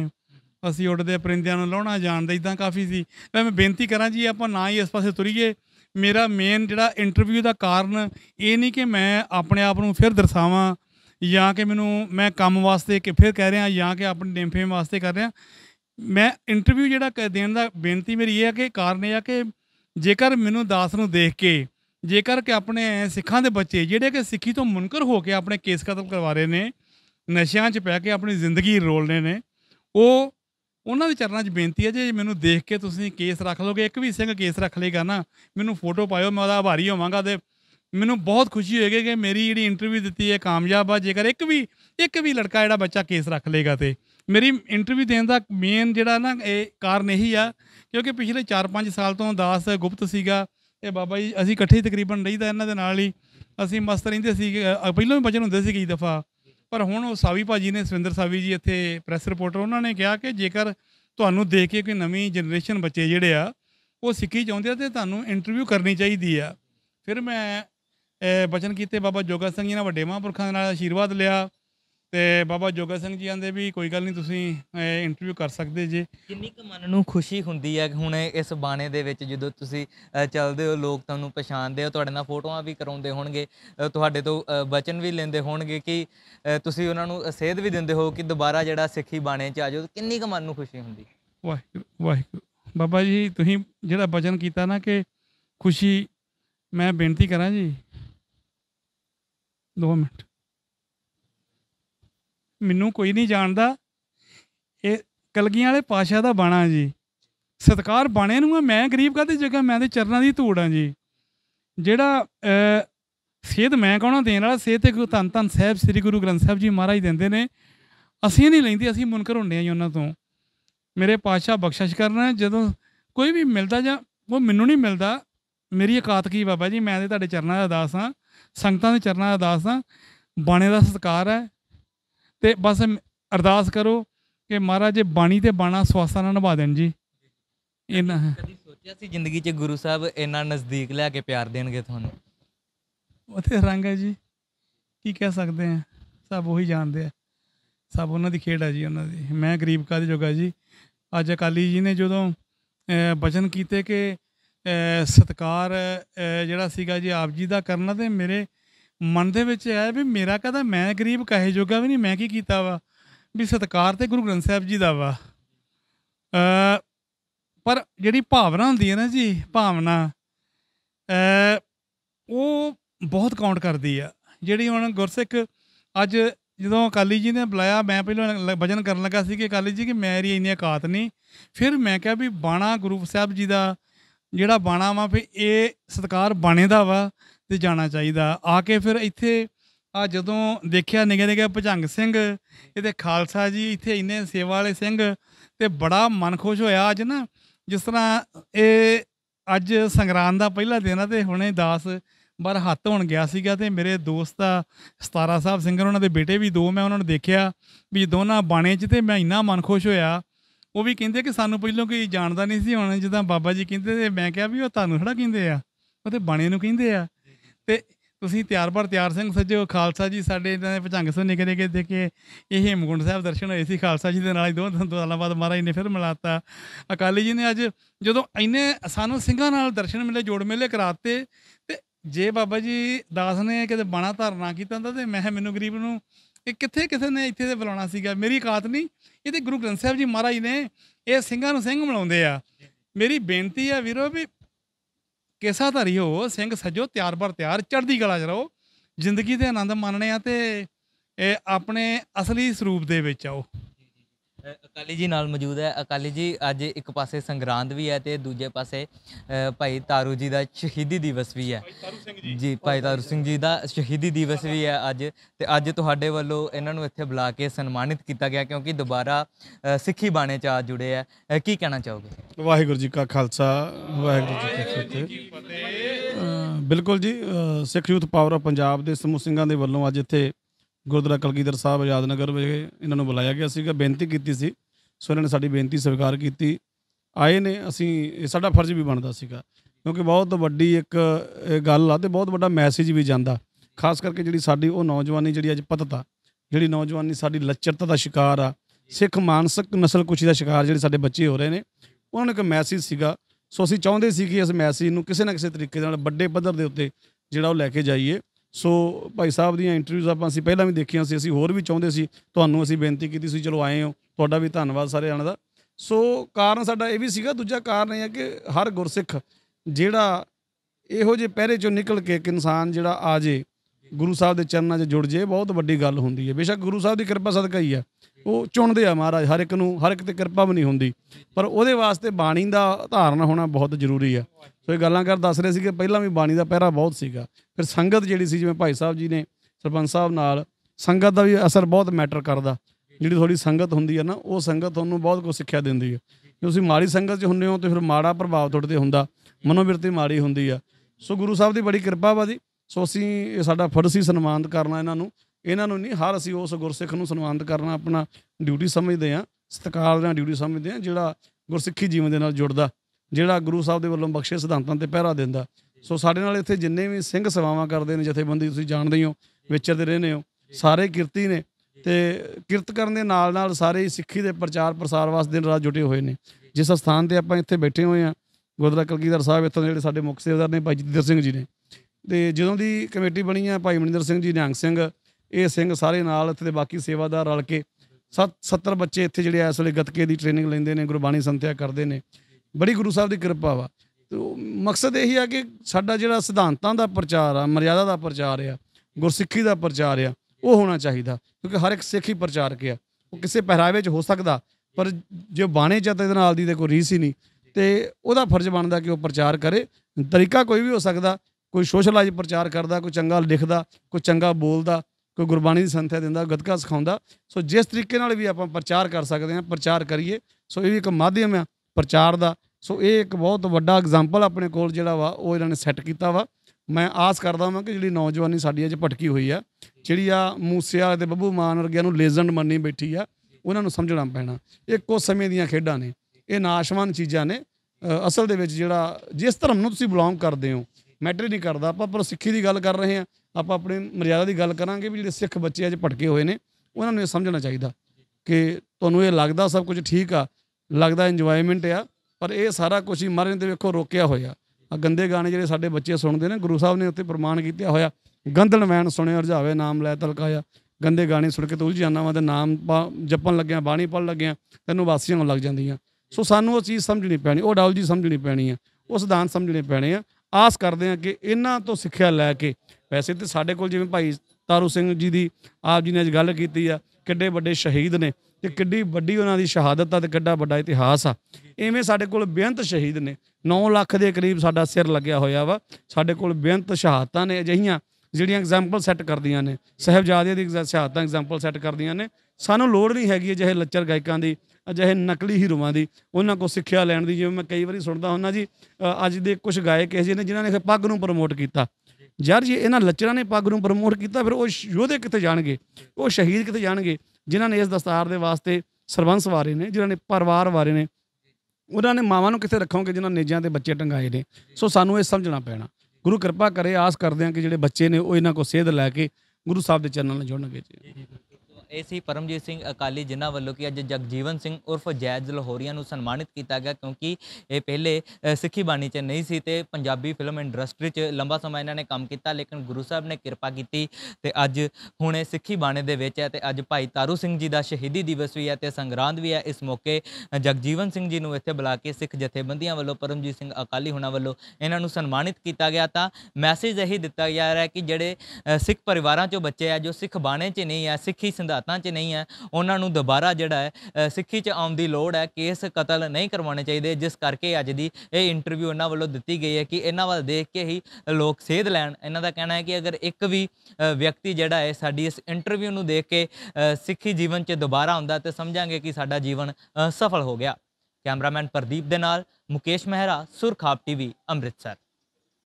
ਅਸੀਂ ਉੱਡਦੇ ਪਰਿੰਦਿਆਂ ਨੂੰ ਲਾਉਣਾ ਜਾਣਦੇ ਇਦਾਂ ਕਾਫੀ ਸੀ ਮੈਂ ਬੇਨਤੀ ਕਰਾਂ ਜੀ ਆਪਾਂ ਨਾ ਹੀ ਇਸ ਪਾਸੇ ਤੁਰੀਏ ਮੇਰਾ ਮੇਨ ਜਿਹੜਾ ਇੰਟਰਵਿਊ ਦਾ ਕਾਰਨ ਇਹ ਨਹੀਂ ਕਿ ਮੈਂ ਆਪਣੇ ਆਪ ਨੂੰ ਫਿਰ ਦਰਸਾਵਾਂ ਜਾਂ ਕਿ ਮੈਨੂੰ ਮੈਂ ਕੰਮ ਵਾਸਤੇ ਕਿ ਫਿਰ ਕਹਿ ਰਿਹਾ ਜਾਂ ਕਿ ਆਪਣੀ ਨੇਮ ਫੇਮ ਵਾਸਤੇ ਕਰ ਰਿਹਾ ਮੈਂ ਇੰਟਰਵਿਊ ਜਿਹੜਾ ਦੇਣ ਦਾ ਬੇਨਤੀ ਮੇਰੀ ਇਹ ਹੈ ਕਿ ਕਾਰਨ ਇਹ ਆ ਕਿ ਜੇਕਰ ਮੈਨੂੰ ਦਾਸ ਨੂੰ ਦੇਖ ਕੇ ਜੇਕਰ ਕਿ ਆਪਣੇ ਸਿੱਖਾਂ ਦੇ ਬੱਚੇ ਜਿਹੜੇ ਕਿ ਸਿੱਖੀ ਤੋਂ ਮੁਨਕਰ ਹੋ ਕੇ ਆਪਣੇ ਕੇਸ ਕਤਲ ਕਰਵਾ ਰਹੇ ਨੇ ਨਸ਼ਿਆਂ 'ਚ ਪੈ ਕੇ ਆਪਣੀ ਜ਼ਿੰਦਗੀ ਰੋਲ ਰਹੇ ਨੇ ਉਹ ਉਹਨਾਂ ਦੇ ਚਰਨਾਂ 'ਚ ਬੇਨਤੀ ਹੈ ਜੇ ਮੈਨੂੰ ਦੇਖ ਕੇ ਤੁਸੀਂ ਕੇਸ ਰੱਖ ਲੋਗੇ ਇੱਕ ਵੀ ਸਿੰਘ ਕੇਸ ਰੱਖ ਲੇਗਾ ਨਾ ਮੈਨੂੰ ਫੋਟੋ ਪਾਇਓ ਮੈਂ ਉਹਦਾ ਆਭਾਰੀ ਹੋਵਾਂਗਾ ਤੇ ਮੈਨੂੰ ਬਹੁਤ ਖੁਸ਼ੀ ਹੋਏਗੀ ਕਿ ਮੇਰੀ ਜਿਹੜੀ ਇੰਟਰਵਿਊ ਦਿੱਤੀ ਹੈ ਕਾਮਯਾਬ ਆ ਜੇਕਰ ਇੱਕ ਵੀ ਇੱਕ ਵੀ ਲੜਕਾ ਜਿਹੜਾ ਬੱਚਾ ਕੇਸ ਰੱਖ ਲੇਗਾ ਤੇ ਮੇਰੀ ਇੰਟਰਵਿਊ ਦੇਣ ਦਾ ਮੇਨ ਜਿਹੜਾ ਨਾ ਇਹ ਕਾਰਨ ਇਹੀ ਆ ਕਿਉਂਕਿ ਪਿਛਲੇ 4-5 ਸਾਲ ਤੋਂ ਦਾਸ ਗੁਪਤ ਸੀਗਾ ਤੇ ਬਾਬਾ ਜੀ ਅਸੀਂ ਇਕੱਠੇ ਤਕਰੀਬਨ ਰਹੀਦਾ ਇਹਨਾਂ ਦੇ ਨਾਲ ਹੀ ਅਸੀਂ ਮਸਤ ਰਹਿੰਦੇ ਸੀ ਪਹਿਲਾਂ ਵੀ ਬਚਨ ਹੁੰਦੇ ਸੀ ਕਈ ਦਫਾ ਪਰ ਹੁਣ ਉਹ ਸਾਵੀ ਭਾਜੀ ਨੇ ਸਵਿੰਦਰ ਸਾਵੀ ਜੀ ਇੱਥੇ ਪ੍ਰੈਸ ਰਿਪੋਰਟਰ ਉਹਨਾਂ ਨੇ ਕਿਹਾ ਕਿ ਜੇਕਰ ਤੁਹਾਨੂੰ ਦੇਖ ਕੇ ਕੋਈ ਨਵੀਂ ਜਨਰੇਸ਼ਨ ਬੱਚੇ ਜਿਹੜੇ ਆ ਉਹ ਸਿੱਖੀ ਚਾਹੁੰਦੇ ਆ ਤੇ ਤੁਹਾਨੂੰ ਇੰਟਰਵਿਊ ਕਰਨੀ ਚਾਹੀਦੀ ਆ ਫਿਰ ਮੈਂ ਬਚਨ ਕੀਤੇ ਬਾਬਾ ਜੋਗਾ ਸਿੰਘ ਜੀ ਨੇ ਵੱਡੇ ਮਹਾਂਪੁਰਖਾਂ ਦੇ ਨਾਲ ਆਸ਼ੀਰਵਾਦ ਲਿਆ ਤੇ
ਬਾਬਾ ਜੋਗਾ ਸਿੰਘ ਜੀ ਆਂਦੇ ਵੀ ਕੋਈ ਗੱਲ ਨਹੀਂ ਤੁਸੀਂ ਇੰਟਰਵਿਊ ਕਰ ਸਕਦੇ ਜੇ ਕਿੰਨੀ ਕੁ ਮਨ ਨੂੰ ਖੁਸ਼ੀ ਹੁੰਦੀ ਹੈ ਹੁਣ ਇਸ ਬਾਣੇ ਦੇ ਵਿੱਚ ਜਦੋਂ ਤੁਸੀਂ ਚੱਲਦੇ ਹੋ ਲੋਕ ਤੁਹਾਨੂੰ ਪਛਾਣਦੇ ਹੋ ਤੁਹਾਡੇ ਨਾਲ ਫੋਟੋਆਂ ਵੀ ਕਰਾਉਂਦੇ ਹੋਣਗੇ ਤੁਹਾਡੇ ਤੋਂ ਬਚਨ ਵੀ ਲੈਂਦੇ ਹੋਣਗੇ ਕਿ ਤੁਸੀਂ ਉਹਨਾਂ ਨੂੰ ਸੇਧ ਵੀ ਦਿੰਦੇ ਹੋ ਕਿ ਦੁਬਾਰਾ ਜਿਹੜਾ ਸਿੱਖੀ ਬਾਣੇ 'ਚ ਆ ਜਾਓ ਕਿੰਨੀ ਕੁ ਮਨ ਨੂੰ ਖੁਸ਼ੀ ਹੁੰਦੀ
ਵਾਹਿਗੁਰੂ ਵਾਹਿਗੁਰੂ ਬਾਬਾ ਜੀ ਤੁਸੀਂ ਜਿਹੜਾ ਬਚਨ ਕੀਤਾ ਨਾ ਕਿ ਖੁਸ਼ੀ ਮੈਂ ਬੇਨਤੀ ਕਰਾਂ ਜੀ ਦੋ ਮਿੰਟ ਮੈਨੂੰ ਕੋਈ ਨਹੀਂ ਜਾਣਦਾ ਇਹ ਕਲਗੀਆਂ ਵਾਲੇ ਪਾਸ਼ਾ ਦਾ ਬਾਣਾ ਜੀ ਸਤਕਾਰ ਬਾਣੇ ਨੂੰ ਮੈਂ ਗਰੀਬ ਕਾਦੇ ਜਗ੍ਹਾ ਮੈਂ ਦੇ ਚਰਨਾਂ ਦੀ ਧੂੜ ਆ ਜੀ ਜਿਹੜਾ ਸੇਧ ਮੈਂ ਕਹਣਾ ਦੇਣ ਵਾਲਾ ਸੇਧ ਤੇ ਗੁਰੂ ਧੰਨ ਧੰਨ ਸਾਹਿਬ ਸ੍ਰੀ ਗੁਰੂ ਗ੍ਰੰਥ ਸਾਹਿਬ ਜੀ ਮਹਾਰਾਜ ਦਿੰਦੇ ਨੇ ਅਸੀਂ ਨਹੀਂ ਲੈਂਦੇ ਅਸੀਂ ਮੁਨਕਰ ਹੁੰਦੇ ਆ ਜੀ ਉਹਨਾਂ ਤੋਂ ਮੇਰੇ ਪਾਸ਼ਾ ਬਖਸ਼ਿਸ਼ ਕਰਨਾ ਜਦੋਂ ਕੋਈ ਵੀ ਮਿਲਦਾ ਜਾਂ ਉਹ ਮੈਨੂੰ ਨਹੀਂ ਮਿਲਦਾ ਮੇਰੀ ਇਕਾਤ ਕੀ ਬਾਬਾ ਜੀ ਮੈਂ ਤੇ ਤੁਹਾਡੇ ਚਰਨਾਂ ਦਾ ਦਾਸ ਹਾਂ ਸੰਗਤਾਂ ਦੇ ਚਰਨਾਂ ਦਾ ਅਰਦਾਸ ਆ ਬਾਣੇ ਦਾ ਸਤਕਾਰ ਹੈ ਤੇ ਬਸ ਅਰਦਾਸ ਕਰੋ ਕਿ ਮਹਾਰਾਜ ਇਹ ਬਾਣੀ ਤੇ ਬਾਣਾ ਸਵਾਸਾਂ ਨਾਲ ਨਿਭਾ ਦੇਣ ਜੀ
ਇਹਨਾਂ ਕਦੀ ਸੋਚਿਆ ਸੀ ਜ਼ਿੰਦਗੀ 'ਚ ਗੁਰੂ ਸਾਹਿਬ ਇੰਨਾ ਨਜ਼ਦੀਕ ਲੈ ਕੇ ਪਿਆਰ ਦੇਣਗੇ ਤੁਹਾਨੂੰ
ਉਥੇ ਰੰਗ ਹੈ ਜੀ ਕੀ ਕਹਿ ਸਕਦੇ ਆ ਸਭ ਉਹੀ ਜਾਣਦੇ ਆ ਸਭ ਉਹਨਾਂ ਦੀ ਖੇਡ ਆ ਜੀ ਉਹਨਾਂ ਦੀ ਮੈਂ ਗਰੀਬ ਕਾ ਦੇ ਜੋਗਾ ਜੀ ਅੱਜ ਅਕਾਲੀ ਜੀ ਨੇ ਜਦੋਂ ਬਚਨ ਕੀਤੇ ਕਿ ਸਤਕਾਰ ਜਿਹੜਾ ਸੀਗਾ ਜੀ ਆਪ ਜੀ ਦਾ ਕਰਨਾ ਤੇ ਮੇਰੇ ਮਨ ਦੇ ਵਿੱਚ ਆਇਆ ਵੀ ਮੇਰਾ ਕਹਦਾ ਮੈਂ ਗਰੀਬ ਕਹੇ ਜੋਗਾ ਵੀ ਨਹੀਂ ਮੈਂ ਕੀ ਕੀਤਾ ਵਾ ਵੀ ਸਤਕਾਰ ਤੇ ਗੁਰੂ ਗ੍ਰੰਥ ਸਾਹਿਬ ਜੀ ਦਾ ਵਾ ਪਰ ਜਿਹੜੀ ਭਾਵਨਾ ਹੁੰਦੀ ਹੈ ਨਾ ਜੀ ਭਾਵਨਾ ਉਹ ਬਹੁਤ ਕਾਊਂਟ ਕਰਦੀ ਆ ਜਿਹੜੀ ਹੁਣ ਗੁਰਸਿੱਖ ਅੱਜ ਜਦੋਂ ਅਕਾਲੀ ਜੀ ਨੇ ਬੁਲਾਇਆ ਮੈਂ ਪਹਿਲਾਂ ਵਜਨ ਕਰਨ ਲੱਗਾ ਸੀ ਕਿ ਅਕਾਲੀ ਜੀ ਕਿ ਮੈਰੀ ਇੰਨੀ ਔਕਾਤ ਨਹੀਂ ਫਿਰ ਮੈਂ ਕਿਹਾ ਵੀ ਬਾਣਾ ਗੁਰੂ ਸਾਹਿਬ ਜੀ ਦਾ ਜਿਹੜਾ ਬਾਣਾ ਵਾ ਵੀ ਇਹ ਸਤਕਾਰ ਬਾਣੇ ਦਾ ਵਾ ਤੇ ਜਾਣਾ ਚਾਹੀਦਾ ਆ ਕੇ ਫਿਰ ਇੱਥੇ ਆ ਜਦੋਂ ਦੇਖਿਆ ਨਿਗੇ ਨਿਗੇ ਭਜੰਗ ਸਿੰਘ ਇਹਦੇ ਖਾਲਸਾ ਜੀ ਇੱਥੇ ਇੰਨੇ ਸੇਵਾ ਵਾਲੇ ਸਿੰਘ ਤੇ ਬੜਾ ਮਨ ਖੁਸ਼ ਹੋਇਆ ਅੱਜ ਨਾ ਜਿਸ ਤਰ੍ਹਾਂ ਇਹ ਅੱਜ ਸੰਗਰਾਂਦ ਦਾ ਪਹਿਲਾ ਦਿਨ ਆ ਤੇ ਹੁਣੇ ਦਾਸ ਬਰ ਹੱਥ ਹੋਣ ਗਿਆ ਸੀਗਾ ਤੇ ਮੇਰੇ ਦੋਸਤ ਆ 17 ਸਾਹਿਬ ਸਿੰਘ ਉਹਨਾਂ ਦੇ ਬੇਟੇ ਵੀ ਦੋ ਮੈਂ ਉਹਨਾਂ ਨੂੰ ਦੇਖਿਆ ਵੀ ਦੋਨਾਂ ਬਾਣੇ 'ਚ ਤੇ ਮੈਂ ਇੰਨਾ ਮਨ ਖੁਸ਼ ਹੋਇਆ ਉਹ ਵੀ ਕਹਿੰਦੇ ਕਿ ਸਾਨੂੰ ਪਹਿਲਾਂ ਕੋਈ ਜਾਣਦਾ ਨਹੀਂ ਸੀ ਹੁਣ ਜਦੋਂ ਬਾਬਾ ਜੀ ਕਹਿੰਦੇ ਤੇ ਮੈਂ ਕਿਹਾ ਵੀ ਉਹ ਤੁਹਾਨੂੰ ਖੜਾ ਕਹਿੰਦੇ ਆ ਉਹ ਤੇ ਬਾਣੇ ਨੂੰ ਕਹਿੰਦੇ ਆ ਤੇ ਤੁਸੀਂ ਤਿਆਰ ਪਰ ਤਿਆਰ ਸਿੰਘ ਸੱਜੋ ਖਾਲਸਾ ਜੀ ਸਾਡੇ ਇਹਨਾਂ ਦੇ ਭਜੰਗ ਸੋਨੇ ਕਰੇ ਕੇ ਦੇਖੇ ਇਹ ਹਿਮਗੁੰਡ ਸਾਹਿਬ ਦਰਸ਼ਨ ਹੋਏ ਸੀ ਖਾਲਸਾ ਜੀ ਦੇ ਨਾਲ ਹੀ ਦੋ ਤੋਂ ਬਾਅਦ ਮਹਾਰਾਜ ਨੇ ਫਿਰ ਮਿਲਾਤਾ ਅਕਾਲੀ ਜੀ ਨੇ ਅੱਜ ਜਦੋਂ ਇੰਨੇ ਸਾਨੂੰ ਸਿੰਘਾਂ ਨਾਲ ਦਰਸ਼ਨ ਮਿਲੇ ਜੋੜ ਮੇਲੇ ਕਰਾਤੇ ਤੇ ਜੇ ਬਾਬਾ ਜੀ ਦਾਸ ਨੇ ਕਿਤੇ ਬਾਣਾ ਧਰਨਾ ਕੀਤਾ ਤਾਂ ਤੇ ਮੈਂ ਮੈਨੂੰ ਗਰੀਬ ਨੂੰ ਕਿ ਕਿੱਥੇ ਕਿਸੇ ਨੇ ਇੱਥੇ ਤੇ ਬੁਲਾਉਣਾ ਸੀਗਾ ਮੇਰੀ ਕਾਤ ਨਹੀਂ ਇਹ ਤੇ ਗੁਰੂ ਗ੍ਰੰਥ ਸਾਹਿਬ ਜੀ ਮਹਾਰਾਜ ਨੇ ਇਹ ਸਿੰਘਾਂ ਨੂੰ ਸਿੰਘ ਬਣਾਉਂਦੇ ਆ ਮੇਰੀ ਬੇਨਤੀ ਆ ਵੀਰੋ ਵੀ ਕਿਸਾ ਧਰੀ ਹੋ ਸਿੰਘ ਸਜੋ ਤਿਆਰ ਬਰ ਤਿਆਰ ਚੜ੍ਹਦੀ ਕਲਾ ਚ ਰਹੋ ਜ਼ਿੰਦਗੀ ਦੇ ਆਨੰਦ ਮਾਣਨੇ ਆ ਤੇ ਇਹ ਆਪਣੇ ਅਸਲੀ ਸਰੂਪ ਦੇ ਵਿੱਚ ਆਓ
ਅਕਾਲੀ ਜੀ ਨਾਲ ਮੌਜੂਦ ਹੈ ਅਕਾਲੀ ਜੀ ਅੱਜ ਇੱਕ ਪਾਸੇ ਸੰਗਰਾਂਦ ਵੀ ਹੈ ਤੇ ਦੂਜੇ ਪਾਸੇ ਭਾਈ ਤਾਰੂ ਜੀ ਦਾ ਸ਼ਹੀਦੀ ਦਿਵਸ ਵੀ ਹੈ ਜੀ ਭਾਈ ਤਾਰੂ ਸਿੰਘ ਜੀ ਦਾ ਸ਼ਹੀਦੀ ਦਿਵਸ ਵੀ ਹੈ ਅੱਜ ਤੇ ਅੱਜ ਤੁਹਾਡੇ ਵੱਲੋਂ ਇਹਨਾਂ ਨੂੰ ਇੱਥੇ ਬੁਲਾ ਕੇ ਸਨਮਾਨਿਤ ਕੀਤਾ ਗਿਆ ਕਿਉਂਕਿ ਦੁਬਾਰਾ ਸਿੱਖੀ ਬਾਣੇ ਚ ਆ ਜੁੜੇ ਆ ਕੀ ਕਹਿਣਾ ਚਾਹੋਗੇ
ਵਾਹਿਗੁਰੂ ਜੀ ਕਾ ਖਾਲਸਾ ਵਾਹਿਗੁਰੂ ਜੀ ਕੀ ਫਤਿਹ ਬਿਲਕੁਲ ਜੀ Sikh youth power of Punjab ਦੇ ਸਮੂਹ ਸਿੰਘਾਂ ਦੇ ਵੱਲੋਂ ਅੱਜ ਇੱਥੇ ਗੁਰਦੁਆਰਾ ਕਲਗੀਧਰ ਸਾਹਿਬ ਆਜ਼ਾਦ ਨਗਰ ਵਿਖੇ ਇਹਨਾਂ ਨੂੰ ਬੁਲਾਇਆ ਗਿਆ ਸੀਗਾ ਬੇਨਤੀ ਕੀਤੀ ਸੀ ਸੋ ਇਹਨਾਂ ਨੇ ਸਾਡੀ ਬੇਨਤੀ ਸਵੀਕਾਰ ਕੀਤੀ ਆਏ ਨੇ ਅਸੀਂ ਇਹ ਸਾਡਾ ਫਰਜ਼ ਵੀ ਬਣਦਾ ਸੀਗਾ ਕਿਉਂਕਿ ਬਹੁਤ ਵੱਡੀ ਇੱਕ ਗੱਲ ਆ ਤੇ ਬਹੁਤ ਵੱਡਾ ਮੈਸੇਜ ਵੀ ਜਾਂਦਾ ਖਾਸ ਕਰਕੇ ਜਿਹੜੀ ਸਾਡੀ ਉਹ ਨੌਜਵਾਨੀ ਜਿਹੜੀ ਅੱਜ ਪਤਤਾ ਜਿਹੜੀ ਨੌਜਵਾਨੀ ਸਾਡੀ ਲੱਚਰਤਾ ਦਾ ਸ਼ਿਕਾਰ ਆ ਸਿੱਖ ਮਾਨਸਿਕ ਨਸਲ ਕੁਛੀ ਦਾ ਸ਼ਿਕਾਰ ਜਿਹੜੇ ਸਾਡੇ ਬੱਚੇ ਹੋ ਰਹੇ ਨੇ ਉਹਨਾਂ ਨੂੰ ਇੱਕ ਮੈਸੇਜ ਸੀਗਾ ਸੋ ਅਸੀਂ ਚਾਹੁੰਦੇ ਸੀ ਕਿ ਇਸ ਮੈਸੇਜ ਨੂੰ ਕਿਸੇ ਨਾ ਕਿਸੇ ਤਰੀਕੇ ਨਾਲ ਵੱਡੇ ਪੱਧਰ ਦੇ ਉੱਤੇ ਜਿਹੜਾ ਉਹ ਲੈ ਕੇ ਜਾਈਏ ਸੋ ਭਾਈ ਸਾਹਿਬ ਦੀਆਂ ਇੰਟਰਵਿਊਜ਼ ਆਪਾਂ ਅਸੀਂ ਪਹਿਲਾਂ ਵੀ ਦੇਖੀਆਂ ਸੀ ਅਸੀਂ ਹੋਰ ਵੀ ਚਾਹੁੰਦੇ ਸੀ ਤੁਹਾਨੂੰ ਅਸੀਂ ਬੇਨਤੀ ਕੀਤੀ ਸੀ ਚਲੋ ਆਏ ਹੋ ਤੁਹਾਡਾ ਵੀ ਧੰਨਵਾਦ ਸਾਰੇ ਆਣ ਦਾ ਸੋ ਕਾਰਨ ਸਾਡਾ ਇਹ ਵੀ ਸੀਗਾ ਦੂਜਾ ਕਾਰਨ ਇਹ ਹੈ ਕਿ ਹਰ ਗੁਰਸਿੱਖ ਜਿਹੜਾ ਇਹੋ ਜਿਹੇ ਪਹਿਰੇ ਚੋਂ ਨਿਕਲ ਕੇ ਇੱਕ ਇਨਸਾਨ ਜਿਹੜਾ ਆ ਜੇ ਗੁਰੂ ਸਾਹਿਬ ਦੇ ਚਰਨਾਂ 'ਚ ਜੁੜ ਜੇ ਬਹੁਤ ਵੱਡੀ ਗੱਲ ਹੁੰਦੀ ਹੈ ਬੇਸ਼ੱਕ ਗੁਰੂ ਸਾਹਿਬ ਦੀ ਕਿਰਪਾ ਸਦਕਾ ਹੀ ਆ ਉਹ ਚੁਣਦੇ ਆ ਮਹਾਰਾਜ ਹਰ ਇੱਕ ਨੂੰ ਹਰ ਇੱਕ ਤੇ ਕਿਰਪਾ ਵੀ ਨਹੀਂ ਹੁੰਦੀ ਪਰ ਉਹਦੇ ਵਾਸਤੇ ਬਾਣੀ ਦਾ ਧਾਰਨ ਹੋਣਾ ਬਹੁਤ ਜ਼ਰੂਰੀ ਆ ਸੋ ਇਹ ਗੱਲਾਂ ਕਰ ਦੱਸ ਰਹੇ ਸੀ ਕਿ ਪਹਿਲਾਂ ਵੀ ਬਾਣੀ ਦਾ ਪਹਿਰਾ ਬਹੁਤ ਸੀਗਾ ਫਿਰ ਸੰਗਤ ਜਿਹੜੀ ਸੀ ਜਿਵੇਂ ਭਾਈ ਸਾਹਿਬ ਜੀ ਨੇ ਸਰਪੰਚ ਸਾਹਿਬ ਨਾਲ ਸੰਗਤ ਦਾ ਵੀ ਅਸਰ ਬਹੁਤ ਮੈਟਰ ਕਰਦਾ ਜਿਹੜੀ ਤੁਹਾਡੀ ਸੰਗਤ ਹੁੰਦੀ ਆ ਨਾ ਉਹ ਸੰਗਤ ਤੁਹਾਨੂੰ ਬਹੁਤ ਕੁਝ ਸਿੱਖਿਆ ਦਿੰਦੀ ਆ ਜੇ ਤੁਸੀਂ ਮਾੜੀ ਸੰਗਤ 'ਚ ਹੁੰਦੇ ਹੋ ਤੇ ਫਿਰ ਮਾੜਾ ਪ੍ਰਭਾਵ ਤੁਹਾਡੇ ਤੇ ਹੁੰਦਾ ਮਨੋਵਿਰਤੀ ਮਾੜੀ ਹੁੰਦੀ ਆ ਸੋ ਗੁਰੂ ਸਾਹਿਬ ਦੀ ਬੜੀ ਕਿਰਪਾ ਵਾ ਸੋ ਅਸੀਂ ਇਹ ਸਾਡਾ ਫਰਜ਼ ਸੀ ਸਨਮਾਨਿਤ ਕਰਨਾ ਇਹਨਾਂ ਨੂੰ ਇਹਨਾਂ ਨੂੰ ਨਹੀਂ ਹਰ ਅਸੀਂ ਉਸ ਗੁਰਸਿੱਖ ਨੂੰ ਸਨਮਾਨਿਤ ਕਰਨਾ ਆਪਣਾ ਡਿਊਟੀ ਸਮਝਦੇ ਆ ਸਤਿਕਾਰ ਦਾ ਡਿਊਟੀ ਸਮਝਦੇ ਆ ਜਿਹੜਾ ਗੁਰਸਿੱਖੀ ਜੀਵਨ ਦੇ ਨਾਲ ਜੁੜਦਾ ਜਿਹੜਾ ਗੁਰੂ ਸਾਹਿਬ ਦੇ ਵੱਲੋਂ ਬਖਸ਼ੇ ਸਿਧਾਂਤਾਂ ਤੇ ਪਹਿਰਾ ਦਿੰਦਾ ਸੋ ਸਾਡੇ ਨਾਲ ਇੱਥੇ ਜਿੰਨੇ ਵੀ ਸਿੰਘ ਸਵਾਵਾ ਕਰਦੇ ਨੇ ਜਥੇਬੰਦੀ ਤੁਸੀਂ ਜਾਣਦੇ ਹੋ ਵਿਚਰਦੇ ਰਹਿੰਦੇ ਹੋ ਸਾਰੇ ਕਿਰਤੀ ਨੇ ਤੇ ਕਿਰਤ ਕਰਨ ਦੇ ਨਾਲ ਨਾਲ ਸਾਰੇ ਸਿੱਖੀ ਦੇ ਪ੍ਰਚਾਰ ਪ੍ਰਸਾਰ ਵਾਸਤੇ ਦਿਨ ਰਾਤ ਜੁਟੇ ਹੋਏ ਨੇ ਜਿਸ ਸਥਾਨ ਤੇ ਆਪਾਂ ਇੱਥੇ ਬੈਠੇ ਹੋਏ ਆ ਗੁਰਦਰਾ ਕਲਗੀਧਰ ਸਾਹਿਬ ਇੱਥੋਂ ਜਿਹੜੇ ਸਾਡੇ ਮੁਖ ਸੇਵਾਦਾਰ ਨੇ ਭਾਈ ਜਤਿੰਦਰ ਸਿੰਘ ਜੀ ਨੇ ਤੇ ਜਦੋਂ ਦੀ ਕਮੇਟੀ ਬਣੀ ਆ ਭਾਈ ਮਨਿੰਦਰ ਸਿੰਘ ਜੀ ਨਿਹੰਗ ਸਿੰਘ ਇਹ ਸਿੰਘ ਸਾਰੇ ਨਾਲ ਇੱਥੇ ਦੇ ਬਾਕੀ ਸੇਵਾਦਾਰ ਰਲ ਕੇ 70 ਬੱਚੇ ਇੱਥੇ ਜਿਹੜੇ ਇਸ ਵੇਲੇ ਗਤਕੇ ਦੀ ਟ੍ਰੇਨਿੰਗ ਲੈਂਦੇ ਨੇ ਗੁਰਬਾਣੀ ਸੰਥਿਆ ਕਰਦੇ ਨੇ ਬੜੀ ਗੁਰੂ ਸਾਹਿਬ ਦੀ ਕਿਰਪਾ ਵਾ ਤੇ ਮਕਸਦ ਇਹੀ ਆ ਕਿ ਸਾਡਾ ਜਿਹੜਾ ਸਿਧਾਂਤਾਂ ਦਾ ਪ੍ਰਚਾਰ ਆ ਮਰਿਆਦਾ ਦਾ ਪ੍ਰਚਾਰ ਆ ਗੁਰਸਿੱਖੀ ਦਾ ਪ੍ਰਚਾਰ ਆ ਉਹ ਹੋਣਾ ਚਾਹੀਦਾ ਕਿਉਂਕਿ ਹਰ ਇੱਕ ਸਿੱਖ ਹੀ ਪ੍ਰਚਾਰਕ ਆ ਉਹ ਕਿਸੇ ਪਹਿਰਾਵੇ 'ਚ ਹੋ ਸਕਦਾ ਪਰ ਜੇ ਬਾਣੇ ਜੱਤ ਦੇ ਨਾਲ ਦੀ ਤੇ ਕੋਈ ਰੀਸ ਹੀ ਨਹੀਂ ਤੇ ਉਹਦਾ ਫਰਜ਼ ਬਣਦਾ ਕਿ ਉਹ ਪ੍ਰਚਾਰ ਕਰੇ ਤਰੀਕਾ ਕੋਈ ਵੀ ਹੋ ਸਕਦਾ ਕੋਈ ਸੋਸ਼ਲਾਈਜ਼ ਪ੍ਰਚਾਰ ਕਰਦਾ ਕੋਈ ਚੰਗਾ ਲਿਖਦਾ ਕੋਈ ਚੰਗਾ ਬੋਲਦਾ ਕੋਈ ਗੁਰਬਾਣੀ ਦੀ ਸੰਥਿਆ ਦਿੰਦਾ ਗਤਕਾ ਸਿਖਾਉਂਦਾ ਸੋ ਜਿਸ ਤਰੀਕੇ ਨਾਲ ਵੀ ਆਪਾਂ ਪ੍ਰਚਾਰ ਕਰ ਸਕਦੇ ਹਾਂ ਪ੍ਰਚਾਰ ਕਰੀਏ ਸੋ ਇਹ ਵੀ ਇੱਕ ਮਾਧਿਅਮ ਆ ਪ੍ਰਚਾਰ ਦਾ ਸੋ ਇਹ ਇੱਕ ਬਹੁਤ ਵੱਡਾ ਐਗਜ਼ਾਮਪਲ ਆਪਣੇ ਕੋਲ ਜਿਹੜਾ ਵਾ ਉਹ ਇਹਨਾਂ ਨੇ ਸੈੱਟ ਕੀਤਾ ਵਾ ਮੈਂ ਆਸ ਕਰਦਾ ਹਾਂ ਕਿ ਜਿਹੜੀ ਨੌਜਵਾਨੀ ਸਾਡੀ ਅੱਜ ਭਟਕੀ ਹੋਈ ਆ ਜਿਹੜੀ ਆ ਮੂਸੇ ਵਾਲੇ ਤੇ ਬੱਬੂ ਮਾਨ ਵਰਗਿਆਂ ਨੂੰ ਲੇਜੈਂਡ ਮੰਨੀ ਬੈਠੀ ਆ ਉਹਨਾਂ ਨੂੰ ਸਮਝਣਾ ਪੈਣਾ ਇਹ ਕੋ ਸਮੇਂ ਦੀਆਂ ਖੇਡਾਂ ਨੇ ਇਹ ਨਾਸ਼ਵਾਨ ਚੀਜ਼ਾਂ ਨੇ ਅਸਲ ਦੇ ਵਿੱਚ ਜਿਹੜਾ ਜਿਸ ਧਰਮ ਨੂੰ ਤੁਸੀਂ ਬਿਲੋਂਗ ਕਰਦੇ ਹੋ ਮੈਟਰ ਨਹੀਂ ਕਰਦਾ ਆਪਾਂ ਪਰ ਸਿੱਖੀ ਦੀ ਗੱਲ ਕਰ ਰਹੇ ਆ ਆਪਾਂ ਆਪਣੇ ਮਰਿਆਦਾ ਦੀ ਗੱਲ ਕਰਾਂਗੇ ਵੀ ਜਿਹੜੇ ਸਿੱਖ ਬੱਚੇ ਅੱਜ ਭਟਕੇ ਹੋਏ ਨੇ ਉਹਨਾਂ ਨੂੰ ਇਹ ਸਮਝਣਾ ਚਾਹੀਦਾ ਕਿ ਤੁਹਾਨੂੰ ਇਹ ਲੱਗਦਾ ਸਭ ਕੁਝ ਠੀਕ ਆ ਲੱਗਦਾ ਇੰਜੋਇਮੈਂਟ ਆ ਪਰ ਇਹ ਸਾਰਾ ਕੁਝ ਹੀ ਮਰਨ ਦੇ ਵੇਖੋ ਰੋਕਿਆ ਹੋਇਆ ਆ ਗੰਦੇ ਗਾਣੇ ਜਿਹੜੇ ਸਾਡੇ ਬੱਚੇ ਸੁਣਦੇ ਨੇ ਗੁਰੂ ਸਾਹਿਬ ਨੇ ਉੱਤੇ ਪ੍ਰਮਾਣ ਕੀਤਾ ਹੋਇਆ ਗੰਧਲ ਸੁਣੇ ਔਰ ਜਾਵੇ ਨਾਮ ਲੈ ਤਲਕਾਇਆ ਗੰਦੇ ਗਾਣੇ ਸੁਣ ਕੇ ਤੂੰ ਜਾਨਾ ਵਾ ਤੇ ਨਾਮ ਜਪਣ ਲੱਗਿਆ ਬਾਣੀ ਪੜ ਲੱਗਿਆ ਤੈਨੂੰ ਵਾਸੀਆਂ ਨੂੰ ਲੱਗ ਜਾਂਦੀਆਂ ਸੋ ਸਾਨੂੰ ਉਹ ਚੀਜ਼ ਸਮਝਣੀ ਪੈਣੀ ਉਹ ਡਾਲ ਜੀ ਸਮਝਣੀ ਪੈਣੀ ਆ ਉਹ ਸਿਧਾਂਤ ਸਮਝਣੇ ਪੈਣੇ ਆ ਆਸ ਕਰਦੇ ਹਾਂ ਕਿ ਇਹਨਾਂ ਤੋਂ ਸਿੱਖਿਆ ਲੈ ਕੇ ਵੈਸੇ ਤੇ ਸਾਡੇ ਕੋਲ ਜਿਵੇਂ ਭਾਈ ਤਾਰੂ ਸਿੰਘ ਜੀ ਦੀ ਆਪ ਜੀ ਨੇ ਅੱਜ ਗੱਲ ਕੀਤੀ ਆ ਕਿੱਡੇ ਵੱਡੇ ਸ਼ਹੀਦ ਨੇ ਤੇ ਕਿੱਡੀ ਵੱਡੀ ਉਹਨਾਂ ਦੀ ਸ਼ਹਾਦਤ ਆ ਤੇ ਕਿੱਡਾ ਵੱਡਾ ਇਤਿਹਾਸ ਆ ਐਵੇਂ ਸਾਡੇ ਕੋਲ ਬੇਅੰਤ ਸ਼ਹੀਦ ਨੇ 9 ਲੱਖ ਦੇ ਕਰੀਬ ਸਾਡਾ ਸਿਰ ਲੱਗਿਆ ਹੋਇਆ ਵਾ ਸਾਡੇ ਕੋਲ ਬੇਅੰਤ ਸ਼ਹਾਦਤਾਂ ਨੇ ਅਜਿਹੀਆਂ ਜਿਹੜੀਆਂ ਐਗਜ਼ਾਮਪਲ ਸੈੱਟ ਕਰਦੀਆਂ ਨੇ ਸਹਿਬਜ਼ਾਦੇ ਦੀ ਸ਼ਹਾਦਤਾਂ ਐਗਜ਼ਾਮਪਲ ਸੈੱਟ ਕਰਦੀਆਂ ਨੇ ਸਾਨੂੰ ਲੋੜ ਨਹੀਂ ਹੈਗੀ ਅਜਿਹੇ ਲੱਚਰ ਗਾਇਕਾਂ ਦੀ ਅਜਿਹੇ ਨਕਲੀ ਹੀਰੋਆਂ ਦੀ ਉਹਨਾਂ ਕੋ ਸਿੱਖਿਆ ਲੈਣ ਦੀ ਜਿਵੇਂ ਮੈਂ ਕਈ ਵਾਰੀ ਸੁਣਦਾ ਹੁੰਨਾ ਜੀ ਅੱਜ ਦੇ ਕੁਝ ਗਾਇਕ ਇਹ ਜਿਹਨੇ ਨੇ ਜਿਨ੍ਹਾਂ ਨੇ ਪੱਗ ਨੂੰ ਪ੍ਰਮੋਟ ਕੀਤਾ ਯਾਰ ਜੀ ਇਹਨਾਂ ਲੱਚਰਾਂ ਨੇ ਪੱਗ ਨੂੰ ਪ੍ਰਮੋਟ ਕੀਤਾ ਫਿਰ ਉਹ ਯੋਧੇ ਕਿੱਥੇ ਜਾਣਗੇ ਉਹ ਸ਼ਹੀਦ ਕਿੱਥੇ ਜਾਣਗੇ ਜਿਨ੍ਹਾਂ ਨੇ ਇਸ ਦਸਤਾਰ ਦੇ ਵਾਸਤੇ ਸਰਬੰਸ ਵਾਰੇ ਨੇ ਜਿਨ੍ਹਾਂ ਨੇ ਪਰਿਵਾਰ ਵਾਰੇ ਨੇ ਉਹਨਾਂ ਨੇ ਮਾਵਾਂ ਨੂੰ ਕਿੱਥੇ ਰੱਖੋਗੇ ਜਿਨ੍ਹਾਂ ਨੇਜਾਂ ਦੇ ਬੱਚੇ ਟੰਗਾਏ ਨੇ ਸੋ ਸਾਨੂੰ ਇਹ ਸਮਝਣਾ ਪੈਣਾ ਗੁਰੂ ਕਿਰਪਾ ਕਰੇ ਆਸ ਕਰਦੇ ਹਾਂ ਕਿ ਜਿਹੜੇ ਬੱਚੇ ਨੇ ਉਹ ਇਹਨਾਂ ਕੋ ਸੇਧ ਲੈ ਕੇ ਗੁਰੂ ਸਾਹਿਬ ਦੇ ਚਰਨਾਂ ਨਾਲ ਜੁੜਨਗੇ ਜੀ
ਇਹ ਸੀ ਪਰਮਜੀਤ ਸਿੰਘ ਅਕਾਲੀ ਜਿਨ੍ਹਾਂ ਵੱਲੋਂ ਕਿ ਅੱਜ ਜਗਜੀਵਨ ਸਿੰਘ ਉਰਫ ਜੈਜ ਲਾਹੌਰੀਆ ਨੂੰ ਸਨਮਾਨਿਤ ਕੀਤਾ ਗਿਆ ਕਿਉਂਕਿ ਇਹ ਪਹਿਲੇ ਸਿੱਖੀ ਬਾਣੀ 'ਚ ਨਹੀਂ ਸੀ ਤੇ ਪੰਜਾਬੀ ਫਿਲਮ ਇੰਡਸਟਰੀ 'ਚ ਲੰਬਾ ਸਮਾਂ ਇਹਨਾਂ ਨੇ ਕੰਮ ਕੀਤਾ ਲੇਕਿਨ ਗੁਰੂ ਸਾਹਿਬ ਨੇ ਕਿਰਪਾ ਕੀਤੀ ਤੇ ਅੱਜ ਹੁਣ ਇਹ ਸਿੱਖੀ ਬਾਣੇ ਦੇ ਵਿੱਚ ਹੈ ਤੇ ਅੱਜ ਭਾਈ ਤਾਰੂ ਸਿੰਘ ਜੀ ਦਾ ਸ਼ਹੀਦੀ ਦਿਵਸ ਵੀ ਹੈ ਤੇ ਸੰਗਰਾਂਦ ਵੀ ਹੈ ਇਸ ਮੌਕੇ ਜਗਜੀਵਨ ਸਿੰਘ ਜੀ ਨੂੰ ਇੱਥੇ ਬੁਲਾ ਕੇ ਸਿੱਖ ਜਥੇਬੰਦੀਆਂ ਵੱਲੋਂ ਪਰਮਜੀਤ ਸਿੰਘ ਅਕਾਲੀ ਹੁਣਾਂ ਵੱਲੋਂ ਇਹਨਾਂ ਨੂੰ ਸਨਮਾਨਿਤ ਕੀਤਾ ਗਿਆ ਤਾਂ ਮੈਸੇਜ ਇਹ ਦਿੱਤਾ ਜਾ ਰਿਹਾ ਹੈ ਕਿ ਜਿਹੜੇ ਸਿੱਖ ਪਰਿਵਾਰਾਂ 'ਚੋਂ ਬੱਚੇ ਆ ਜੋ ਸਿੱਖ ਬਾਣੇ 'ਚ ਨਹੀਂ ਆ ਸਿੱਖੀ ਸੰਧਾ ਹਾਲਾਤਾਂ 'ਚ ਨਹੀਂ ਹੈ ਉਹਨਾਂ ਨੂੰ ਦੁਬਾਰਾ ਜਿਹੜਾ ਹੈ ਸਿੱਖੀ 'ਚ ਆਉਣ ਦੀ ਲੋੜ ਹੈ ਕੇਸ ਕਤਲ ਨਹੀਂ ਕਰਵਾਉਣੇ ਚਾਹੀਦੇ ਜਿਸ ਕਰਕੇ ਅੱਜ ਦੀ ਇਹ ਇੰਟਰਵਿਊ ਉਹਨਾਂ ਵੱਲੋਂ ਦਿੱਤੀ ਗਈ ਹੈ ਕਿ ਇਹਨਾਂ ਵੱਲ ਦੇਖ ਕੇ ਹੀ ਲੋਕ ਸੇਧ ਲੈਣ ਇਹਨਾਂ ਦਾ ਕਹਿਣਾ ਹੈ ਕਿ ਅਗਰ ਇੱਕ ਵੀ ਵਿਅਕਤੀ ਜਿਹੜਾ ਹੈ ਸਾਡੀ ਇਸ ਇੰਟਰਵਿਊ ਨੂੰ ਦੇਖ ਕੇ ਸਿੱਖੀ ਜੀਵਨ 'ਚ ਦੁਬਾਰਾ ਆਉਂਦਾ ਤੇ ਸਮਝਾਂਗੇ ਕਿ ਸਾਡਾ ਜੀਵਨ ਸਫਲ ਹੋ ਗਿਆ ਕੈਮਰਾਮੈਨ ਪ੍ਰਦੀਪ ਦੇ ਨਾਲ ਮੁਕੇਸ਼ ਮਹਿਰਾ ਸੁਰਖਾਬ ਟੀਵੀ ਅੰਮ੍ਰਿਤਸਰ